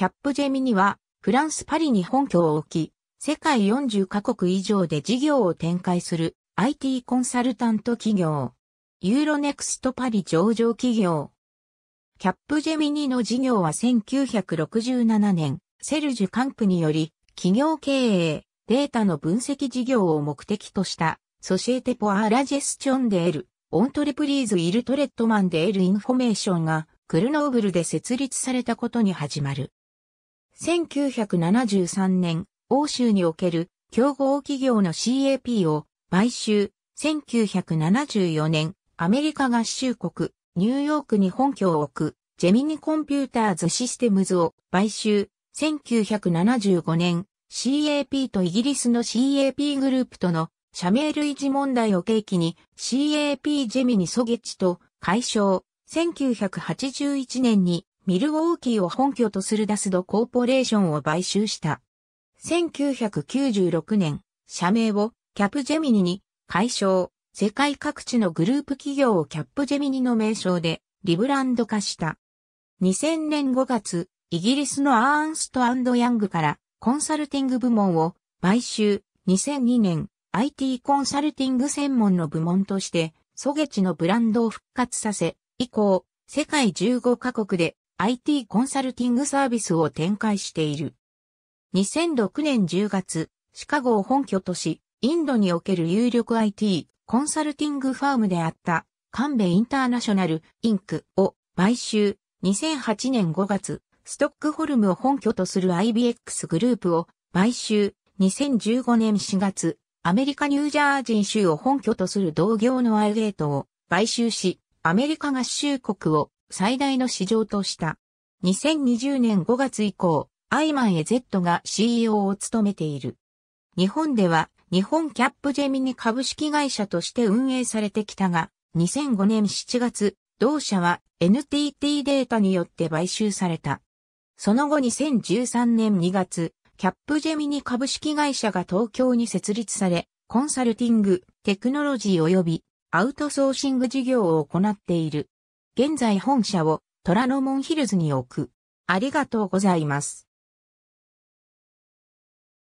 キャップジェミニは、フランス・パリに本拠を置き、世界40カ国以上で事業を展開する IT コンサルタント企業。ユーロネクストパリ上場企業。キャップジェミニの事業は1967年、セルジュ・カンプにより、企業経営、データの分析事業を目的とした、ソシエテ・ポア・ラ・ジェスチョン・デール、オントレプリーズ・イル・トレットマン・デール・インフォメーションが、クルノーブルで設立されたことに始まる。1973年、欧州における競合企業の CAP を買収、1974年、アメリカ合衆国、ニューヨークに本拠を置く、ジェミニコンピューターズシステムズを買収、1975年、CAP とイギリスの CAP グループとの社名類似問題を契機に CAP ジェミニソゲッチと解消、1981年にミルウォーキーを本拠とするダスドコーポレーションを買収した。1996年、社名をキャプジェミニに解消、世界各地のグループ企業をキャップジェミニの名称でリブランド化した。2000年5月、イギリスのアーンストヤングからコンサルティング部門を買収。2002年、IT コンサルティング専門の部門として、ソゲチのブランドを復活させ、以降、世界15カ国で IT コンサルティングサービスを展開している。2006年10月、シカゴを本拠とし、インドにおける有力 IT コンサルティングファームであったンベインターナショナルインクを買収。2008年5月、ストックホルムを本拠とする IBX グループを買収。2015年4月、アメリカニュージャージー州を本拠とする同業のアイゲートを買収し、アメリカ合衆国を最大の市場とした。2020年5月以降、アイマンエ Z が CEO を務めている。日本では日本キャップジェミニ株式会社として運営されてきたが、2005年7月、同社は NTT データによって買収された。その後2013年2月、キャップジェミニ株式会社が東京に設立され、コンサルティング、テクノロジー及びアウトソーシング事業を行っている。現在本社を虎ノ門ヒルズに置く。ありがとうございます。